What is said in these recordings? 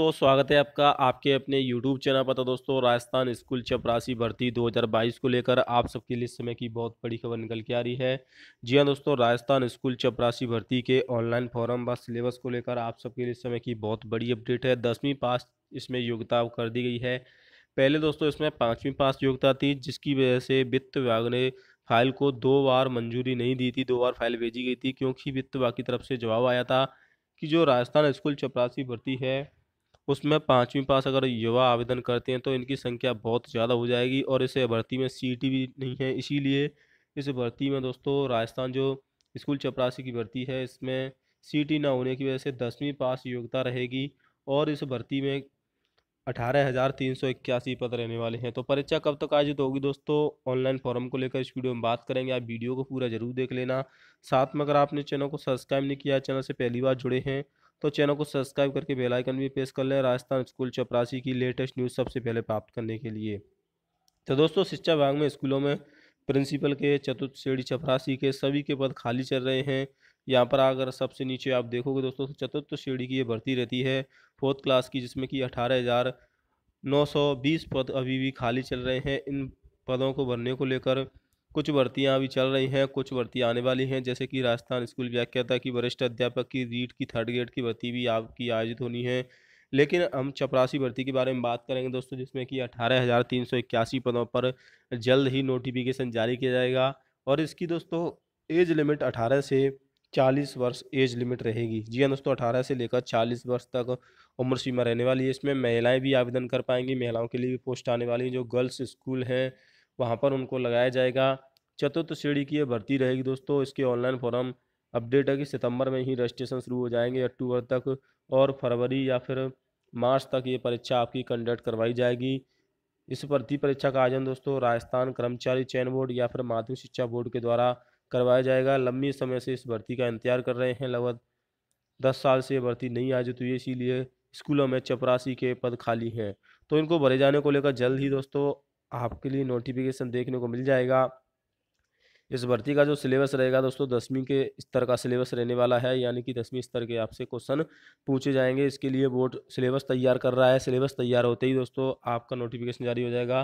दोस्तों स्वागत है आपका आपके अपने यूट्यूब चैनल पर तो दोस्तों राजस्थान स्कूल चपरासी भर्ती 2022 को लेकर आप सबके लिए समय की बहुत बड़ी खबर निकल के आ रही है जी हाँ दोस्तों राजस्थान स्कूल चपरासी भर्ती के ऑनलाइन फॉर्म व सिलेबस को लेकर आप सबके लिए समय की बहुत बड़ी अपडेट है दसवीं पास इसमें योग्यता कर दी गई है पहले दोस्तों इसमें पाँचवीं पास योग्यता थी जिसकी वजह से वित्त विभाग ने फाइल को दो बार मंजूरी नहीं दी थी दो बार फाइल भेजी गई थी क्योंकि वित्त विभाग की तरफ से जवाब आया था कि जो राजस्थान स्कूल चपरासी भर्ती है उसमें पाँचवीं पास अगर युवा आवेदन करते हैं तो इनकी संख्या बहुत ज़्यादा हो जाएगी और इसे भर्ती में सीट भी नहीं है इसीलिए इस भर्ती में दोस्तों राजस्थान जो स्कूल चपरासी की भर्ती है इसमें सीटी ना होने की वजह से दसवीं पास योग्यता रहेगी और इस भर्ती में अठारह हज़ार तीन सौ इक्यासी पद रहने वाले हैं तो परीक्षा कब तक आयोजित होगी दोस्तों ऑनलाइन फॉर्म को लेकर इस वीडियो में बात करेंगे आप वीडियो को पूरा जरूर देख लेना साथ में अगर आपने चैनल को सब्सक्राइब नहीं किया चैनल से पहली बार जुड़े हैं तो चैनल को सब्सक्राइब करके बेल आइकन भी प्रेस कर लें राजस्थान स्कूल चपरासी की लेटेस्ट न्यूज़ सबसे पहले प्राप्त करने के लिए तो दोस्तों शिक्षा विभाग में स्कूलों में प्रिंसिपल के चतुर्थ श्रेणी चपरासी के सभी के पद खाली चल रहे हैं यहाँ पर अगर सबसे नीचे आप देखोगे दोस्तों तो चतुर्थ श्रेणी की ये भर्ती रहती है फोर्थ क्लास की जिसमें कि अठारह हज़ार नौ सौ बीस पद अभी भी खाली चल रहे हैं इन पदों को भरने को लेकर कुछ भर्तियाँ अभी चल रही हैं कुछ भर्ती आने वाली हैं जैसे कि राजस्थान स्कूल व्याख्याता की वरिष्ठ अध्यापक की रीट की थर्ड ग्रेड की भर्ती भी आपकी आयोजित होनी है लेकिन हम चपरासी भर्ती के बारे में बात करेंगे दोस्तों जिसमें कि अठारह हज़ार तीन सौ इक्यासी पदों पर जल्द ही नोटिफिकेशन जारी किया जाएगा और इसकी दोस्तों एज लिमिट अठारह से चालीस वर्ष एज लिमिट रहेगी जी हाँ दोस्तों अठारह से लेकर चालीस वर्ष तक उम्र सीमा रहने वाली है इसमें महिलाएं भी आवेदन कर पाएंगी महिलाओं के लिए भी पोस्ट आने वाली हैं जो गर्ल्स स्कूल हैं वहाँ पर उनको लगाया जाएगा चतुर्थ श्रेणी की ये भर्ती रहेगी दोस्तों इसके ऑनलाइन फॉर्म अपडेट है कि सितंबर में ही रजिस्ट्रेशन शुरू हो जाएंगे अक्टूबर तक और फरवरी या फिर मार्च तक ये परीक्षा आपकी कंडक्ट करवाई जाएगी इस भर्ती परीक्षा का आयोजन दोस्तों राजस्थान कर्मचारी चयन बोर्ड या फिर माध्यमिक शिक्षा बोर्ड के द्वारा करवाया जाएगा लंबी समय से इस भर्ती का इंतजार कर रहे हैं लगभग दस साल से ये भर्ती नहीं आयोजित हुई इसीलिए स्कूलों में चपरासी के पद खाली हैं तो इनको भरे जाने को लेकर जल्द ही दोस्तों आपके लिए नोटिफिकेशन देखने को मिल जाएगा इस भर्ती का जो सिलेबस रहेगा दोस्तों दसवीं के स्तर का सिलेबस रहने वाला है यानी कि दसवीं स्तर के आपसे क्वेश्चन पूछे जाएंगे इसके लिए बोर्ड सिलेबस तैयार कर रहा है सिलेबस तैयार होते ही दोस्तों आपका नोटिफिकेशन जारी हो जाएगा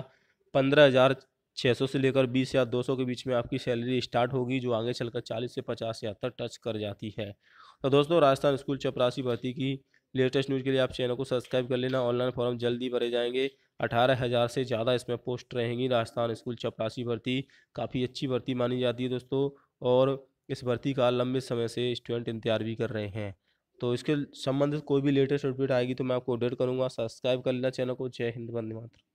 पंद्रह हज़ार छः सौ से लेकर बीस या दो सौ के बीच में आपकी सैलरी स्टार्ट होगी जो आगे चलकर चालीस से पचास हज़ार तक टच कर जाती है तो दोस्तों राजस्थान स्कूल चपरासी भर्ती की लेटेस्ट न्यूज़ के लिए आप चैनल को सब्सक्राइब कर लेना ऑनलाइन फॉर्म जल्दी भरे जाएंगे अठारह हज़ार से ज़्यादा इसमें पोस्ट रहेंगी राजस्थान स्कूल चपरासी भर्ती काफ़ी अच्छी भर्ती मानी जाती है दोस्तों और इस भर्ती का लंबे समय से स्टूडेंट इंतजार भी कर रहे हैं तो इसके संबंधित कोई भी लेटेस्ट अपडेट आएगी तो मैं आपको अपडेट करूँगा सब्सक्राइब कर लेना चैनल को जय हिंद बंदे मात्र